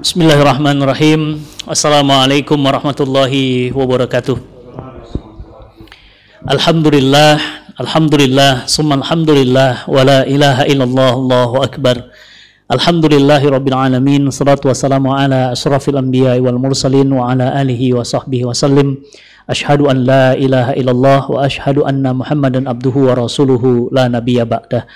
Bismillahirrahmanirrahim. Assalamualaikum warahmatullahi wabarakatuh. Alhamdulillah, alhamdulillah, summa alhamdulillah, wa la ilaha illallah, Allahu akbar. Alhamdulillahi rabbil alamin, salatu wassalamu ala asrafil anbiya wal mursalin wa ala alihi wa sahbihi wa sallim. Ashhadu an la ilaha illallah wa ashhadu anna Muhammadan abduhu wa rasuluhu la nabiyya ba'dah.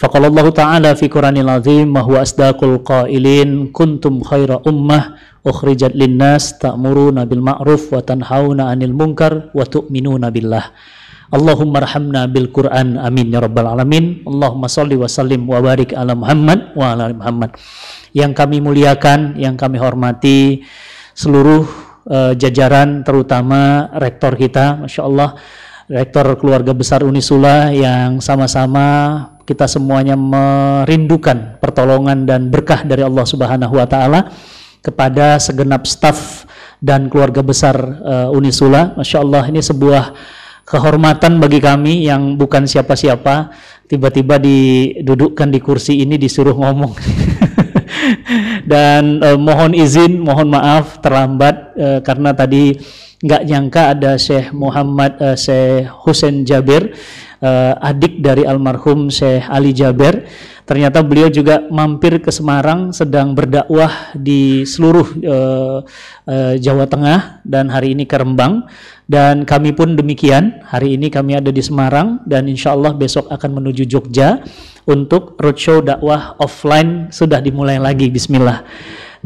فقال الله تعالى في قرآن العظيم وهو أصدق القائلين كنتم خير أمة أخرجت للناس تأمرون بالمعروف وتنهون عن المنكر وتؤمنون بالله اللهم ارحمنا بالقرآن آمين يا رب العالمين اللهم صل وسلم وبارك على محمد وعلى محمد yang kami muliakan yang kami hormati seluruh jajaran terutama rektor kita Masya Allah Rektor Keluarga Besar Unisula yang sama-sama kita semuanya merindukan pertolongan dan berkah dari Allah Subhanahu wa taala kepada segenap staf dan keluarga besar uh, Unisula. Masya Allah ini sebuah kehormatan bagi kami yang bukan siapa-siapa tiba-tiba didudukkan di kursi ini disuruh ngomong. dan eh, mohon izin, mohon maaf terlambat eh, karena tadi nggak nyangka ada Syekh Muhammad eh, Syekh Husain Jabir uh, adik dari almarhum Syekh Ali Jaber. Ternyata beliau juga mampir ke Semarang sedang berdakwah di seluruh uh, uh, Jawa Tengah dan hari ini ke Rembang dan kami pun demikian. Hari ini kami ada di Semarang dan insya Allah besok akan menuju Jogja untuk roadshow dakwah offline sudah dimulai lagi. Bismillah.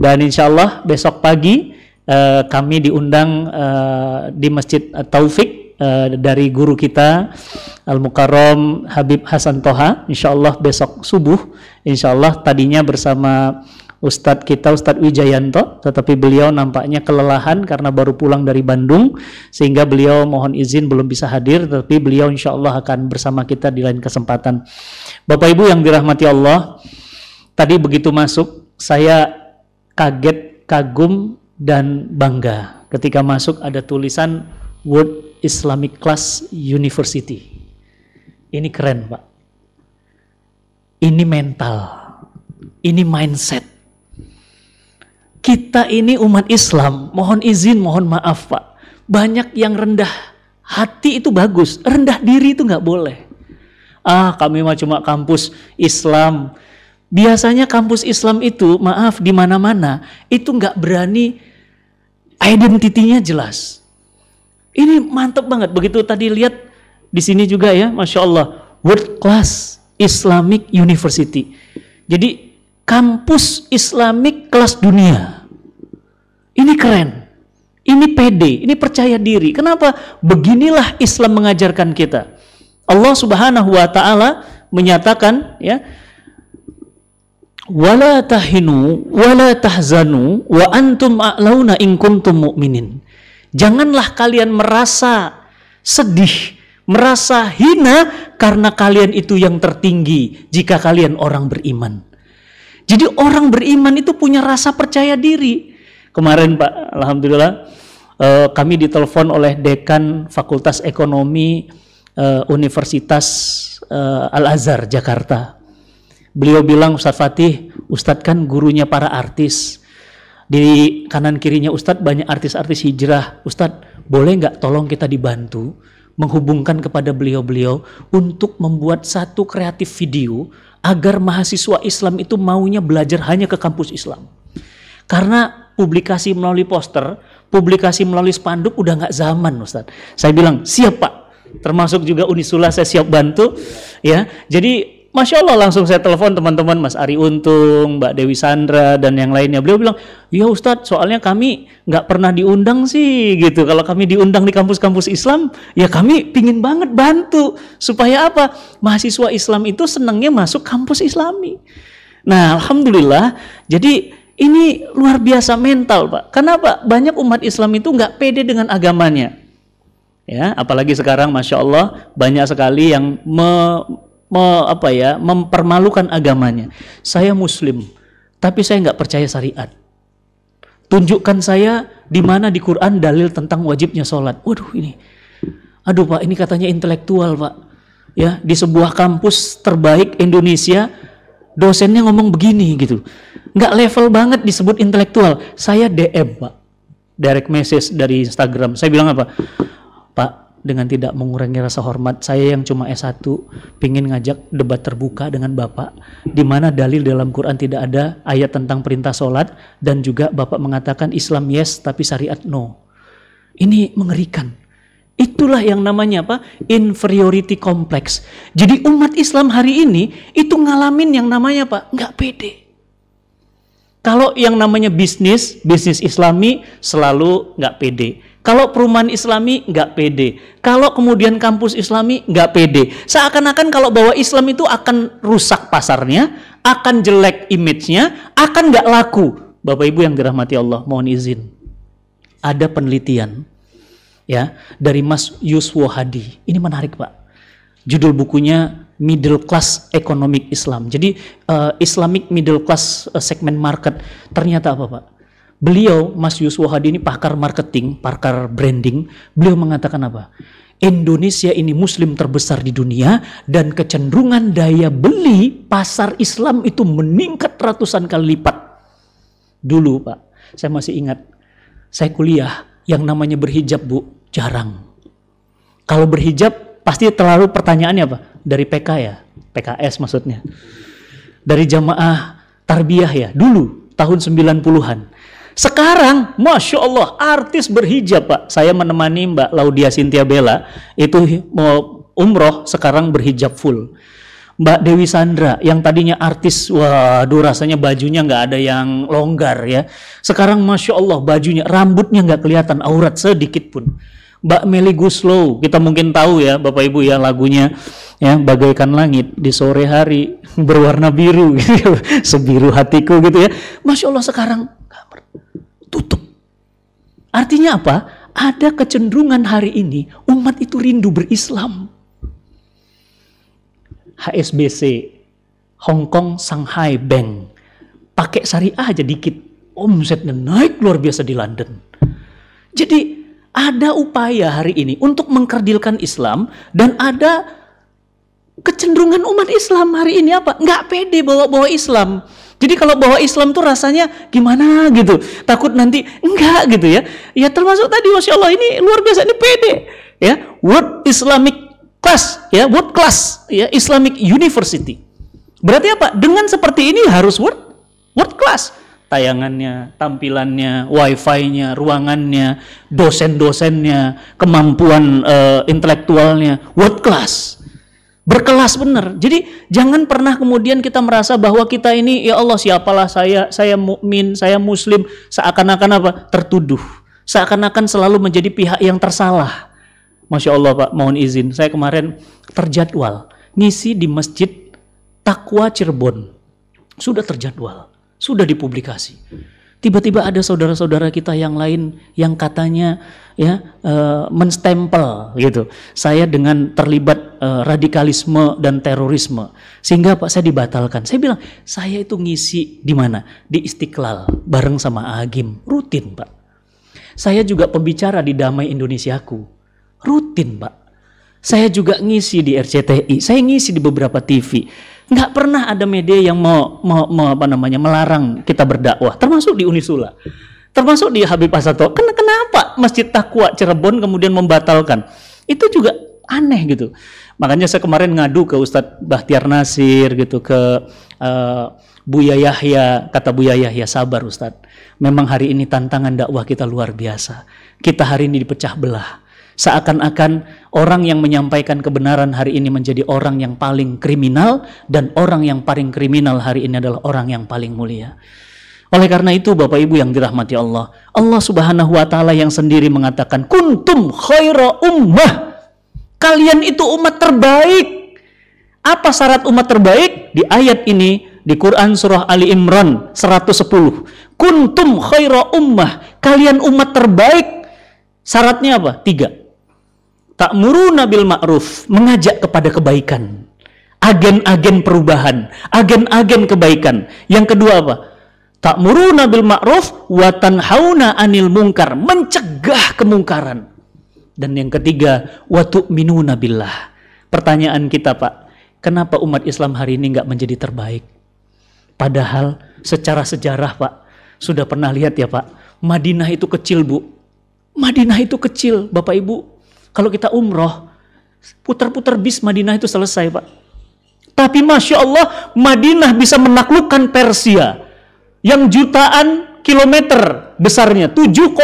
Dan insya Allah besok pagi uh, kami diundang uh, di Masjid Taufik Eh, dari guru kita Al Mukarrom Habib Hasan Toha insya Allah besok subuh insya Allah tadinya bersama Ustadz kita Ustadz Wijayanto tetapi beliau nampaknya kelelahan karena baru pulang dari Bandung sehingga beliau mohon izin belum bisa hadir tetapi beliau insya Allah akan bersama kita di lain kesempatan Bapak Ibu yang dirahmati Allah tadi begitu masuk saya kaget kagum dan bangga ketika masuk ada tulisan World Islamic Class University. Ini keren, Pak. Ini mental. Ini mindset. Kita ini umat Islam, mohon izin, mohon maaf, Pak. Banyak yang rendah hati itu bagus, rendah diri itu nggak boleh. Ah, kami mah cuma kampus Islam. Biasanya kampus Islam itu, maaf, di mana-mana, itu nggak berani identitinya jelas ini mantep banget. Begitu tadi lihat di sini juga ya, masya Allah, world class Islamic University. Jadi kampus Islamic kelas dunia. Ini keren. Ini pede, ini percaya diri. Kenapa? Beginilah Islam mengajarkan kita. Allah Subhanahu wa taala menyatakan ya, wala tahinu wala tahzanu wa antum a'launa in kuntum mu'minin. Janganlah kalian merasa sedih, merasa hina karena kalian itu yang tertinggi jika kalian orang beriman. Jadi orang beriman itu punya rasa percaya diri. Kemarin Pak, Alhamdulillah eh, kami ditelepon oleh Dekan Fakultas Ekonomi eh, Universitas eh, Al-Azhar Jakarta. Beliau bilang Ustadz Fatih, Ustadz kan gurunya para artis di kanan kirinya Ustadz banyak artis-artis hijrah. Ustadz boleh nggak tolong kita dibantu menghubungkan kepada beliau-beliau untuk membuat satu kreatif video agar mahasiswa Islam itu maunya belajar hanya ke kampus Islam. Karena publikasi melalui poster, publikasi melalui spanduk udah nggak zaman Ustadz. Saya bilang siap Pak, termasuk juga Unisula saya siap bantu ya. Jadi Masya Allah langsung saya telepon teman-teman Mas Ari Untung, Mbak Dewi Sandra dan yang lainnya. Beliau bilang, ya Ustadz soalnya kami nggak pernah diundang sih gitu. Kalau kami diundang di kampus-kampus Islam, ya kami pingin banget bantu. Supaya apa? Mahasiswa Islam itu senangnya masuk kampus Islami. Nah Alhamdulillah, jadi ini luar biasa mental Pak. Kenapa? Banyak umat Islam itu nggak pede dengan agamanya. Ya, apalagi sekarang Masya Allah banyak sekali yang me me, apa ya mempermalukan agamanya. Saya Muslim, tapi saya nggak percaya syariat. Tunjukkan saya di mana di Quran dalil tentang wajibnya sholat. Waduh ini, aduh pak, ini katanya intelektual pak. Ya di sebuah kampus terbaik Indonesia, dosennya ngomong begini gitu. Nggak level banget disebut intelektual. Saya DM pak, direct message dari Instagram. Saya bilang apa? dengan tidak mengurangi rasa hormat saya yang cuma S1 pingin ngajak debat terbuka dengan Bapak di mana dalil dalam Quran tidak ada ayat tentang perintah sholat dan juga Bapak mengatakan Islam yes tapi syariat no ini mengerikan Itulah yang namanya apa? Inferiority complex. Jadi umat Islam hari ini itu ngalamin yang namanya apa? Nggak pede. Kalau yang namanya bisnis, bisnis islami selalu nggak pede kalau perumahan islami nggak pede. Kalau kemudian kampus islami nggak pede. Seakan-akan kalau bawa Islam itu akan rusak pasarnya, akan jelek image-nya, akan nggak laku. Bapak Ibu yang dirahmati Allah, mohon izin. Ada penelitian ya dari Mas Yuswo Hadi. Ini menarik Pak. Judul bukunya Middle Class Economic Islam. Jadi uh, Islamic Middle Class uh, eh, Segment Market. Ternyata apa Pak? Beliau, Mas Yuswo Hadi ini pakar marketing, pakar branding. Beliau mengatakan apa? Indonesia ini muslim terbesar di dunia dan kecenderungan daya beli pasar Islam itu meningkat ratusan kali lipat. Dulu Pak, saya masih ingat, saya kuliah yang namanya berhijab Bu, jarang. Kalau berhijab pasti terlalu pertanyaannya apa? Dari PK ya, PKS maksudnya. Dari jamaah tarbiyah ya, dulu tahun 90-an. Sekarang, Masya Allah, artis berhijab, Pak. Saya menemani Mbak Laudia Sintia Bella, itu mau umroh, sekarang berhijab full. Mbak Dewi Sandra, yang tadinya artis, waduh rasanya bajunya nggak ada yang longgar ya. Sekarang Masya Allah bajunya, rambutnya nggak kelihatan aurat sedikit pun. Mbak Meli Guslow, kita mungkin tahu ya Bapak Ibu ya lagunya ya bagaikan langit di sore hari berwarna biru gitu, sebiru hatiku gitu ya. Masya Allah sekarang tutup. Artinya apa? Ada kecenderungan hari ini umat itu rindu berislam. HSBC Hong Kong Shanghai Bank pakai syariah aja dikit omsetnya naik luar biasa di London. Jadi ada upaya hari ini untuk mengkerdilkan Islam dan ada kecenderungan umat Islam hari ini apa? Nggak pede bawa-bawa Islam. Jadi kalau bawa Islam tuh rasanya gimana gitu. Takut nanti enggak gitu ya. Ya termasuk tadi Masya Allah ini luar biasa, ini pede. Ya, World Islamic Class, ya, World Class, ya, Islamic University. Berarti apa? Dengan seperti ini harus world, world class. Tayangannya, tampilannya, wifi-nya, ruangannya, dosen-dosennya, kemampuan uh, intelektualnya, world class berkelas benar. Jadi jangan pernah kemudian kita merasa bahwa kita ini ya Allah siapalah saya, saya mukmin, saya muslim, seakan-akan apa? tertuduh. Seakan-akan selalu menjadi pihak yang tersalah. Masya Allah Pak, mohon izin. Saya kemarin terjadwal ngisi di masjid Takwa Cirebon. Sudah terjadwal, sudah dipublikasi. Tiba-tiba ada saudara-saudara kita yang lain yang katanya ya uh, menstempel gitu. Saya dengan terlibat uh, radikalisme dan terorisme sehingga Pak saya dibatalkan. Saya bilang, saya itu ngisi di mana? Di Istiqlal bareng sama Agim, rutin, Pak. Saya juga pembicara di Damai Indonesiaku. Rutin, Pak. Saya juga ngisi di RCTI, saya ngisi di beberapa TV nggak pernah ada media yang mau, mau, mau apa namanya melarang kita berdakwah, termasuk di Unisula, termasuk di Habib Asato. Ken kenapa Masjid Takwa Cirebon kemudian membatalkan? Itu juga aneh gitu. Makanya saya kemarin ngadu ke Ustadz Bahtiar Nasir gitu ke uh, eh, Buya Yahya, kata Buya Yahya sabar Ustadz. Memang hari ini tantangan dakwah kita luar biasa. Kita hari ini dipecah belah Seakan-akan orang yang menyampaikan kebenaran hari ini menjadi orang yang paling kriminal dan orang yang paling kriminal hari ini adalah orang yang paling mulia. Oleh karena itu Bapak Ibu yang dirahmati Allah, Allah Subhanahu wa taala yang sendiri mengatakan kuntum khaira ummah. Kalian itu umat terbaik. Apa syarat umat terbaik? Di ayat ini di Quran surah Ali Imran 110. Kuntum khaira ummah. Kalian umat terbaik. Syaratnya apa? Tiga Tak muru nabil ma'ruf, mengajak kepada kebaikan. Agen-agen perubahan, agen-agen kebaikan. Yang kedua apa? muru nabil ma'ruf watan hauna anil mungkar, mencegah kemungkaran. Dan yang ketiga, watu minu nabilah. Pertanyaan kita, Pak, kenapa umat Islam hari ini nggak menjadi terbaik? Padahal secara sejarah, Pak, sudah pernah lihat ya, Pak, Madinah itu kecil, Bu. Madinah itu kecil, Bapak Ibu kalau kita umroh, putar-putar bis Madinah itu selesai Pak. Tapi Masya Allah, Madinah bisa menaklukkan Persia. Yang jutaan kilometer besarnya, 7,5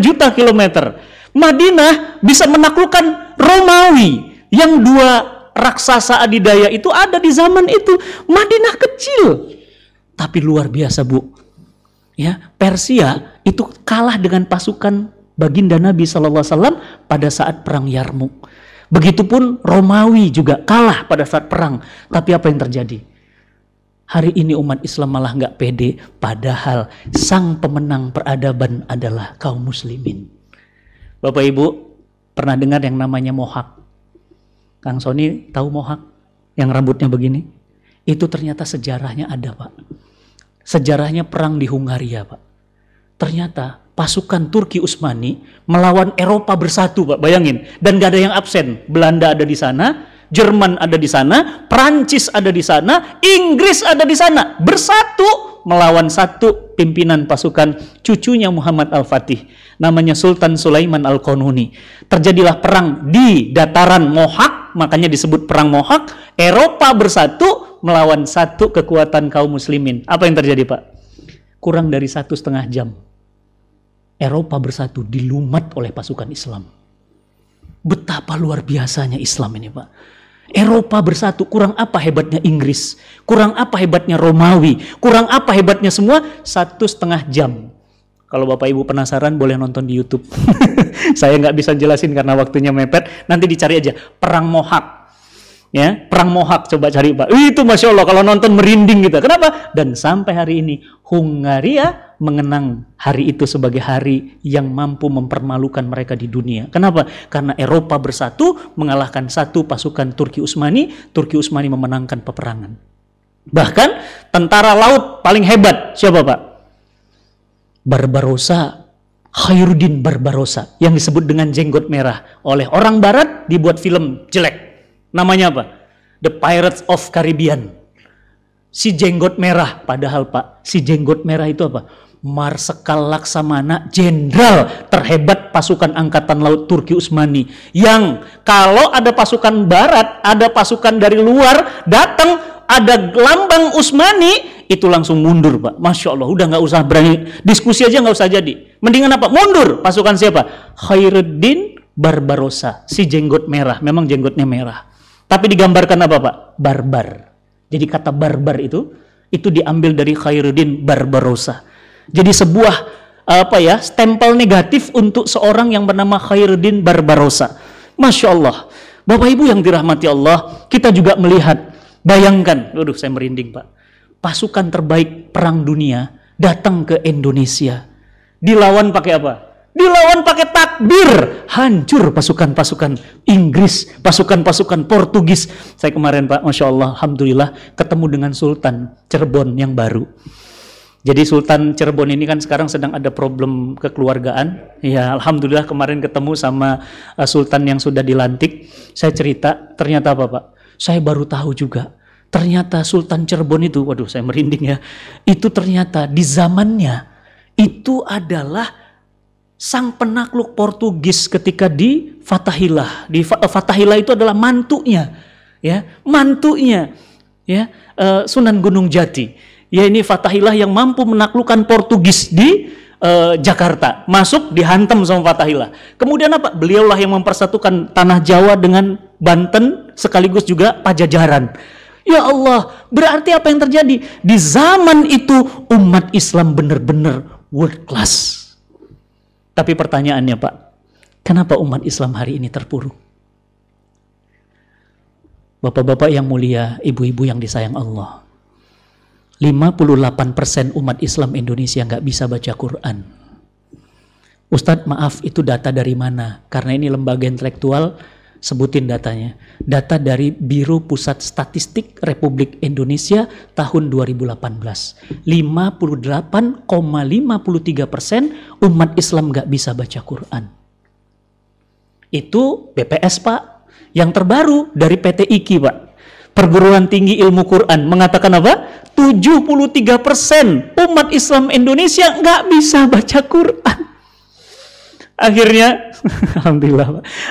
juta kilometer. Madinah bisa menaklukkan Romawi yang dua raksasa adidaya itu ada di zaman itu. Madinah kecil, tapi luar biasa bu. Ya, Persia itu kalah dengan pasukan baginda Nabi SAW Alaihi Wasallam pada saat perang Yarmuk. Begitupun Romawi juga kalah pada saat perang. Tapi apa yang terjadi? Hari ini umat Islam malah nggak pede, padahal sang pemenang peradaban adalah kaum muslimin. Bapak Ibu pernah dengar yang namanya mohak? Kang Sony tahu mohak? Yang rambutnya begini? Itu ternyata sejarahnya ada Pak. Sejarahnya perang di Hungaria Pak. Ternyata pasukan Turki Utsmani melawan Eropa bersatu, Pak. Bayangin. Dan gak ada yang absen. Belanda ada di sana, Jerman ada di sana, Prancis ada di sana, Inggris ada di sana. Bersatu melawan satu pimpinan pasukan cucunya Muhammad Al-Fatih. Namanya Sultan Sulaiman Al-Konuni. Terjadilah perang di dataran Mohak, makanya disebut perang Mohak. Eropa bersatu melawan satu kekuatan kaum muslimin. Apa yang terjadi, Pak? Kurang dari satu setengah jam Eropa bersatu dilumat oleh pasukan Islam. Betapa luar biasanya Islam ini, Pak. Eropa bersatu, kurang apa hebatnya Inggris, kurang apa hebatnya Romawi, kurang apa hebatnya semua, satu setengah jam. Kalau Bapak Ibu penasaran boleh nonton di Youtube. Saya nggak bisa jelasin karena waktunya mepet, nanti dicari aja. Perang Mohak, ya perang Mohak coba cari pak itu masya Allah kalau nonton merinding gitu. kenapa dan sampai hari ini Hungaria mengenang hari itu sebagai hari yang mampu mempermalukan mereka di dunia kenapa karena Eropa bersatu mengalahkan satu pasukan Turki Utsmani Turki Utsmani memenangkan peperangan bahkan tentara laut paling hebat siapa pak Barbarossa Khairuddin Barbarossa yang disebut dengan jenggot merah oleh orang barat dibuat film jelek Namanya apa? The Pirates of Caribbean. Si jenggot merah, padahal Pak, si jenggot merah itu apa? Marsekal Laksamana, jenderal terhebat pasukan angkatan laut Turki Utsmani yang kalau ada pasukan barat, ada pasukan dari luar datang ada lambang Utsmani itu langsung mundur pak Masya Allah udah nggak usah berani diskusi aja nggak usah jadi mendingan apa mundur pasukan siapa Khairuddin Barbarossa si jenggot merah memang jenggotnya merah tapi digambarkan apa Pak? Barbar. Jadi kata barbar itu itu diambil dari Khairuddin Barbarosa. Jadi sebuah apa ya stempel negatif untuk seorang yang bernama Khairuddin Barbarosa. Masya Allah. Bapak Ibu yang dirahmati Allah, kita juga melihat, bayangkan, waduh saya merinding Pak, pasukan terbaik perang dunia datang ke Indonesia. Dilawan pakai apa? Dilawan pakai takbir. Hancur pasukan-pasukan Inggris, pasukan-pasukan Portugis. Saya kemarin Pak, Masya Allah, Alhamdulillah ketemu dengan Sultan Cirebon yang baru. Jadi Sultan Cirebon ini kan sekarang sedang ada problem kekeluargaan. Ya, alhamdulillah kemarin ketemu sama eh, sultan yang sudah dilantik. Saya cerita, ternyata apa, Pak? Saya baru tahu juga. Ternyata Sultan Cirebon itu, waduh saya merinding ya. Itu ternyata di zamannya itu adalah sang penakluk Portugis ketika di Fatahilah. Eh, di Fatahilah itu adalah mantunya, ya, mantunya, ya, uh, Sunan Gunung Jati. Ya ini Fatahilah yang mampu menaklukkan Portugis di uh, Jakarta. Masuk dihantam sama Fatahilah. Kemudian apa? Beliaulah yang mempersatukan tanah Jawa dengan Banten sekaligus juga Pajajaran. Ya Allah, berarti apa yang terjadi? Di zaman itu umat Islam benar-benar world class tapi pertanyaannya Pak, kenapa umat Islam hari ini terpuruk? Bapak-bapak yang mulia, ibu-ibu yang disayang Allah. 58% umat Islam Indonesia nggak bisa baca Quran. Ustadz maaf itu data dari mana? Karena ini lembaga intelektual sebutin datanya. Data dari Biro Pusat Statistik Republik Indonesia tahun 2018. 58,53 persen umat Islam gak bisa baca Quran. Itu BPS Pak. Yang terbaru dari PT IKI Pak. Perguruan Tinggi Ilmu Quran mengatakan apa? 73% persen umat Islam Indonesia gak bisa baca Quran akhirnya alhamdulillah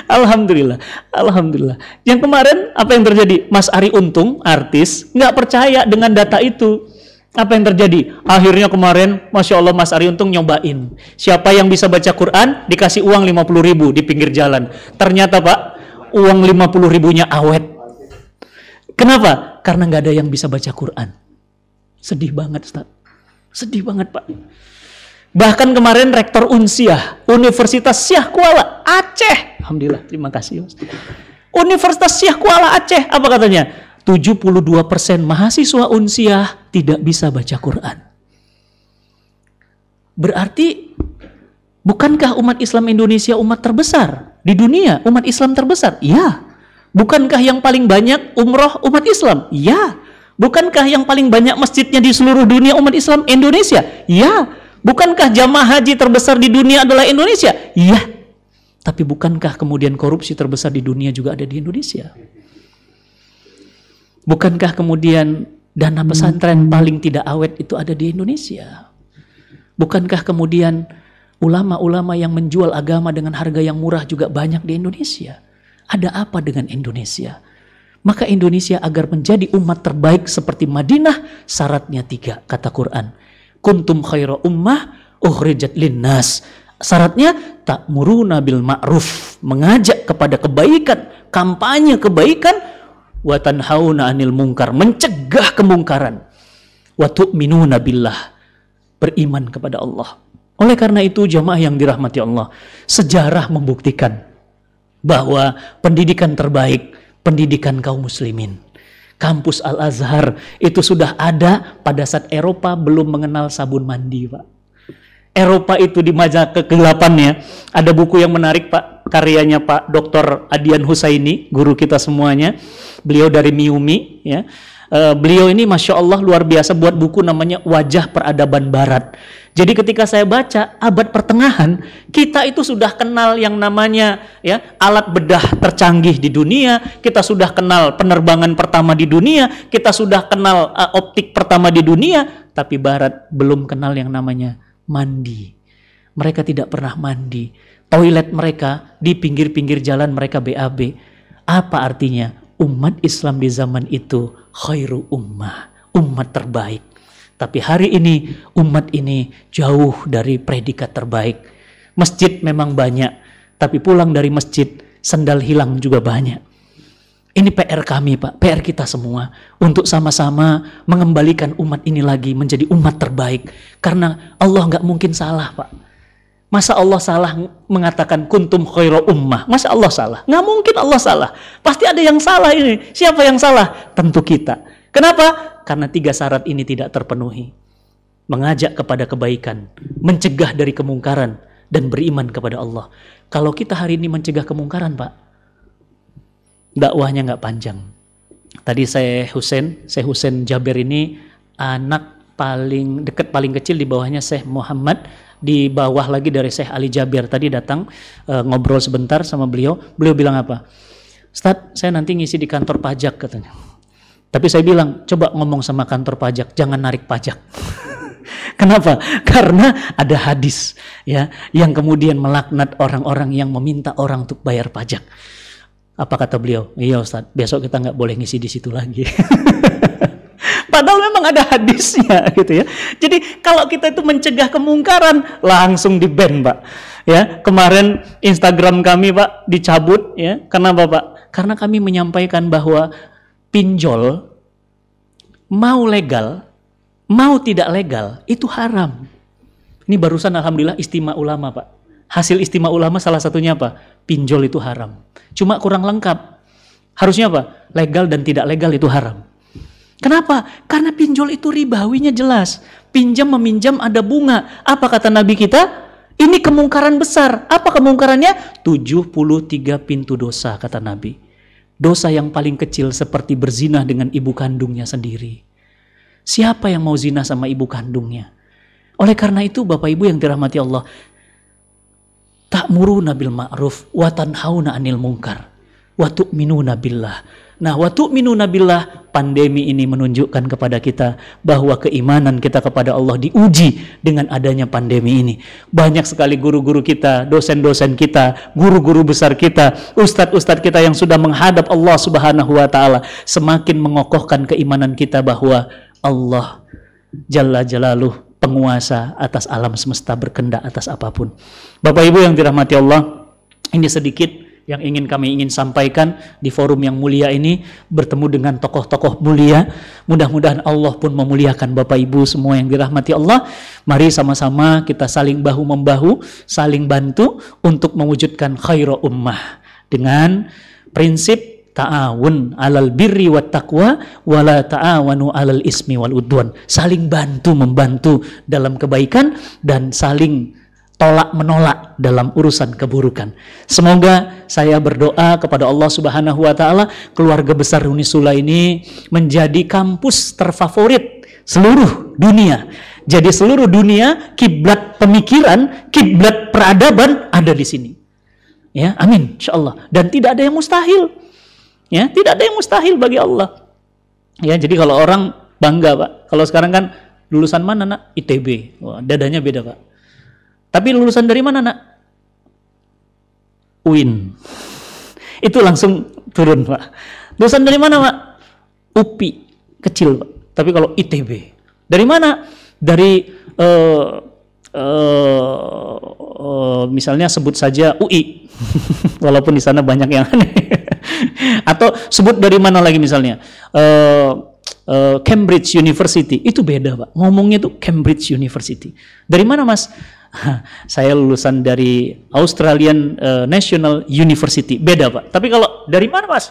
alhamdulillah alhamdulillah yang kemarin apa yang terjadi Mas Ari Untung artis nggak percaya dengan data itu apa yang terjadi akhirnya kemarin Masya Allah Mas Ari Untung nyobain siapa yang bisa baca Quran dikasih uang 50 ribu di pinggir jalan ternyata Pak uang 50 ribunya awet kenapa? karena nggak ada yang bisa baca Quran sedih banget Ustaz sedih banget Pak Bahkan kemarin Rektor Unsiah, Universitas Syah Kuala Aceh. Alhamdulillah, terima kasih. Mas. Universitas Syah Kuala Aceh, apa katanya? 72% mahasiswa Unsiah tidak bisa baca Quran. Berarti bukankah umat Islam Indonesia umat terbesar di dunia? Umat Islam terbesar? Iya. Bukankah yang paling banyak umroh umat Islam? Iya. Bukankah yang paling banyak masjidnya di seluruh dunia umat Islam Indonesia? Iya. Bukankah jamaah haji terbesar di dunia adalah Indonesia? Iya. Tapi bukankah kemudian korupsi terbesar di dunia juga ada di Indonesia? Bukankah kemudian dana pesantren paling tidak awet itu ada di Indonesia? Bukankah kemudian ulama-ulama yang menjual agama dengan harga yang murah juga banyak di Indonesia? Ada apa dengan Indonesia? Maka Indonesia agar menjadi umat terbaik seperti Madinah syaratnya tiga kata Quran kuntum khaira ummah uhrijat linnas. Syaratnya tak muruna bil ma'ruf, mengajak kepada kebaikan, kampanye kebaikan, wa tanhauna anil mungkar, mencegah kemungkaran. Wa tu'minuna billah, beriman kepada Allah. Oleh karena itu jamaah yang dirahmati Allah, sejarah membuktikan bahwa pendidikan terbaik pendidikan kaum muslimin kampus Al-Azhar itu sudah ada pada saat Eropa belum mengenal sabun mandi, Pak. Eropa itu di majalah kegelapannya ada buku yang menarik Pak karyanya Pak Dr. Adian Husaini guru kita semuanya beliau dari Miumi ya eh, beliau ini masya Allah luar biasa buat buku namanya Wajah Peradaban Barat jadi ketika saya baca abad pertengahan, kita itu sudah kenal yang namanya ya alat bedah tercanggih di dunia, kita sudah kenal penerbangan pertama di dunia, kita sudah kenal uh, optik pertama di dunia, tapi barat belum kenal yang namanya mandi. Mereka tidak pernah mandi. Toilet mereka di pinggir-pinggir jalan mereka BAB. Apa artinya? Umat Islam di zaman itu khairu ummah, umat terbaik tapi hari ini umat ini jauh dari predikat terbaik. Masjid memang banyak, tapi pulang dari masjid sendal hilang juga banyak. Ini PR kami Pak, PR kita semua untuk sama-sama mengembalikan umat ini lagi menjadi umat terbaik. Karena Allah nggak mungkin salah Pak. Masa Allah salah mengatakan kuntum khairu ummah? Masa Allah salah? Nggak mungkin Allah salah. Pasti ada yang salah ini. Siapa yang salah? Tentu kita. Kenapa? Karena tiga syarat ini tidak terpenuhi. Mengajak kepada kebaikan, mencegah dari kemungkaran, dan beriman kepada Allah. Kalau kita hari ini mencegah kemungkaran, Pak, dakwahnya nggak panjang. Tadi saya Husain, saya Husain Jabir ini anak paling dekat paling kecil di bawahnya Syekh Muhammad di bawah lagi dari Syekh Ali Jabir tadi datang e, ngobrol sebentar sama beliau. Beliau bilang apa? Ustaz, saya nanti ngisi di kantor pajak katanya. Tapi saya bilang, coba ngomong sama kantor pajak, jangan narik pajak. Kenapa? Karena ada hadis ya yang kemudian melaknat orang-orang yang meminta orang untuk bayar pajak. Apa kata beliau? Iya Ustaz, besok kita nggak boleh ngisi di situ lagi. Padahal memang ada hadisnya gitu ya. Jadi kalau kita itu mencegah kemungkaran langsung di ban Pak. Ya, kemarin Instagram kami Pak dicabut ya. Kenapa Pak? Karena kami menyampaikan bahwa pinjol mau legal, mau tidak legal itu haram. Ini barusan alhamdulillah istimewa ulama, Pak. Hasil istimewa ulama salah satunya apa? Pinjol itu haram. Cuma kurang lengkap. Harusnya apa? Legal dan tidak legal itu haram. Kenapa? Karena pinjol itu ribawinya jelas. Pinjam meminjam ada bunga. Apa kata Nabi kita? Ini kemungkaran besar. Apa kemungkarannya? 73 pintu dosa kata Nabi dosa yang paling kecil seperti berzina dengan ibu kandungnya sendiri. Siapa yang mau zina sama ibu kandungnya? Oleh karena itu Bapak Ibu yang dirahmati Allah, tak muru nabil ma'ruf wa tanhauna anil mungkar wa minu billah Nah, waktu minum nabilah pandemi ini menunjukkan kepada kita bahwa keimanan kita kepada Allah diuji dengan adanya pandemi ini. Banyak sekali guru-guru kita, dosen-dosen kita, guru-guru besar kita, ustadz-ustadz kita yang sudah menghadap Allah Subhanahu wa taala semakin mengokohkan keimanan kita bahwa Allah Jalla Jalaluh penguasa atas alam semesta berkendak atas apapun. Bapak Ibu yang dirahmati Allah, ini sedikit yang ingin kami ingin sampaikan di forum yang mulia ini bertemu dengan tokoh-tokoh mulia mudah-mudahan Allah pun memuliakan Bapak Ibu semua yang dirahmati Allah mari sama-sama kita saling bahu membahu saling bantu untuk mewujudkan khairu ummah dengan prinsip ta'awun alal birri wa taqwa wala ta'awanu alal ismi wal udwan saling bantu membantu dalam kebaikan dan saling tolak menolak dalam urusan keburukan. Semoga saya berdoa kepada Allah Subhanahu wa taala keluarga besar Unisula ini menjadi kampus terfavorit seluruh dunia. Jadi seluruh dunia kiblat pemikiran, kiblat peradaban ada di sini. Ya, amin insyaallah dan tidak ada yang mustahil. Ya, tidak ada yang mustahil bagi Allah. Ya, jadi kalau orang bangga, Pak. Kalau sekarang kan lulusan mana, Nak? ITB. Wah, dadanya beda, Pak tapi lulusan dari mana nak? UIN. Itu langsung turun pak. Lulusan dari mana pak? UPI kecil pak. Tapi kalau ITB dari mana? Dari uh, uh, uh, misalnya sebut saja UI, walaupun di sana banyak yang aneh. Atau sebut dari mana lagi misalnya? Uh, Cambridge University itu beda pak ngomongnya tuh Cambridge University dari mana mas saya lulusan dari Australian eh, National University. Beda, Pak. Tapi kalau dari mana, Mas?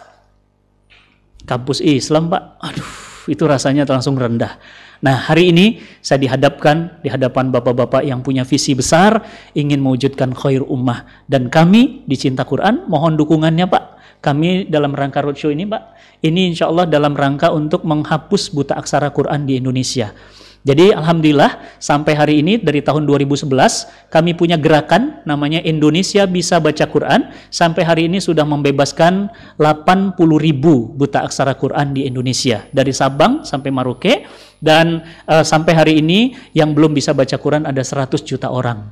Kampus Islam, Pak. Aduh, itu rasanya langsung rendah. Nah, hari ini saya dihadapkan di hadapan bapak-bapak yang punya visi besar, ingin mewujudkan khair ummah. Dan kami di Cinta Quran mohon dukungannya, Pak. Kami dalam rangka roadshow ini, Pak, ini insya Allah dalam rangka untuk menghapus buta aksara Quran di Indonesia. Jadi alhamdulillah sampai hari ini dari tahun 2011 kami punya gerakan namanya Indonesia Bisa Baca Quran sampai hari ini sudah membebaskan 80 ribu buta aksara Quran di Indonesia dari Sabang sampai Maroke dan uh, sampai hari ini yang belum bisa baca Quran ada 100 juta orang.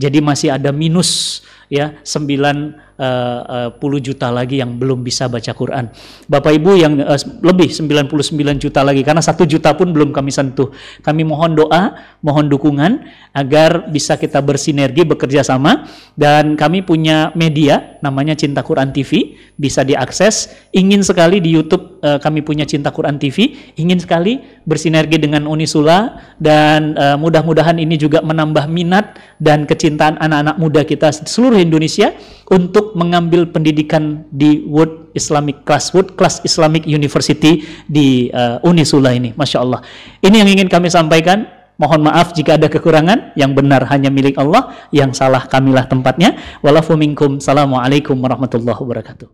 Jadi masih ada minus ya 9 uh, puluh juta lagi yang belum bisa baca Quran. Bapak Ibu yang uh, lebih 99 juta lagi karena satu juta pun belum kami sentuh. Kami mohon doa, mohon dukungan agar bisa kita bersinergi bekerja sama dan kami punya media namanya Cinta Quran TV bisa diakses. Ingin sekali di YouTube uh, kami punya Cinta Quran TV, ingin sekali bersinergi dengan Unisula dan uh, mudah-mudahan ini juga menambah minat dan kecintaan anak-anak muda kita seluruh Indonesia untuk mengambil pendidikan di Wood Islamic Class, Wood Class Islamic University di uh, eh, Unisula ini. Masya Allah. Ini yang ingin kami sampaikan. Mohon maaf jika ada kekurangan. Yang benar hanya milik Allah. Yang salah kamilah tempatnya. Walafu minkum. Assalamualaikum warahmatullahi wabarakatuh.